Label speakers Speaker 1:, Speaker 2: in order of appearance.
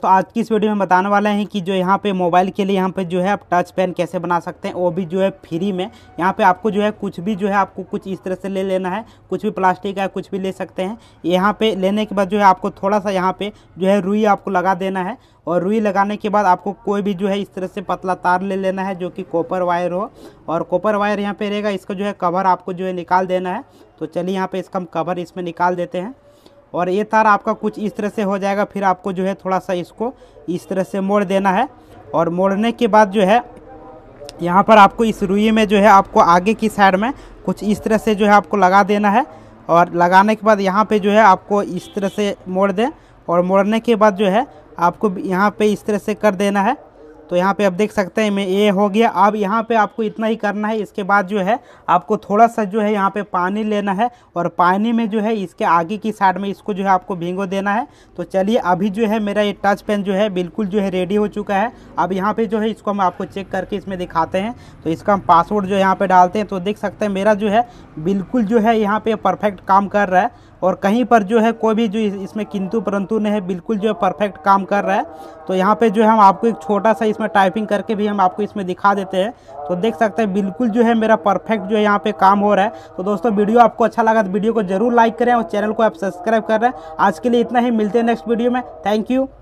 Speaker 1: दोस्तों आज की इस वीडियो में बताने वाले हैं कि जो यहाँ पे मोबाइल के लिए यहाँ पे जो है आप टच पेन कैसे बना सकते हैं वो भी जो है फ्री में यहाँ पे आपको जो है कुछ भी जो है आपको कुछ इस तरह से ले लेना है कुछ भी प्लास्टिक का कुछ भी ले सकते हैं यहाँ पे लेने के बाद जो है आपको थोड़ा सा यहाँ पे जो है रुई आपको लगा देना है और रुई लगाने के बाद आपको कोई भी जो है इस तरह से पतला तार ले लेना है जो कि कॉपर वायर हो और कॉपर वायर यहाँ पे रहेगा इसका जो है कवर आपको जो है निकाल देना है तो चलिए यहाँ पे इसका हम कवर इसमें निकाल देते हैं और ये तार आपका कुछ इस तरह से हो जाएगा फिर आपको जो है थोड़ा सा इसको इस तरह से मोड़ देना है और मोड़ने के बाद जो है यहाँ पर आपको इस रुई में जो है आपको आगे की साइड में कुछ इस तरह से जो है आपको लगा देना है और लगाने के बाद यहाँ पे जो है आपको इस तरह से मोड़ दें और मोड़ने के बाद जो है आपको यहाँ पे इस तरह से कर देना है तो यहाँ पे आप देख सकते हैं मैं ये हो गया अब यहाँ पे आपको इतना ही करना है इसके बाद जो है आपको थोड़ा सा जो है यहाँ पे पानी लेना है और पानी में जो है इसके आगे की साइड में इसको जो है आपको भींगो देना है तो चलिए अभी जो है मेरा ये टच पेन जो है बिल्कुल जो है रेडी हो चुका है अब यहाँ पे जो है इसको हम आपको चेक करके इसमें दिखाते हैं तो इसका हम पासवर्ड जो यहाँ पे डालते हैं तो देख सकते हैं मेरा जो है बिल्कुल जो है यहाँ पे परफेक्ट काम कर रहा है और कहीं पर जो है कोई भी जो इसमें किंतु परंतु नहीं है बिल्कुल जो है परफेक्ट काम कर रहा है तो यहाँ पे जो है हम आपको एक छोटा सा इसमें टाइपिंग करके भी हम आपको इसमें दिखा देते हैं तो देख सकते हैं बिल्कुल जो है मेरा परफेक्ट जो है यहाँ पे काम हो रहा है तो दोस्तों वीडियो आपको अच्छा लगा तो वीडियो को जरूर लाइक करें और चैनल को आप सब्सक्राइब कर रहे हैं आज के लिए इतना ही मिलते हैं नेक्स्ट वीडियो में थैंक यू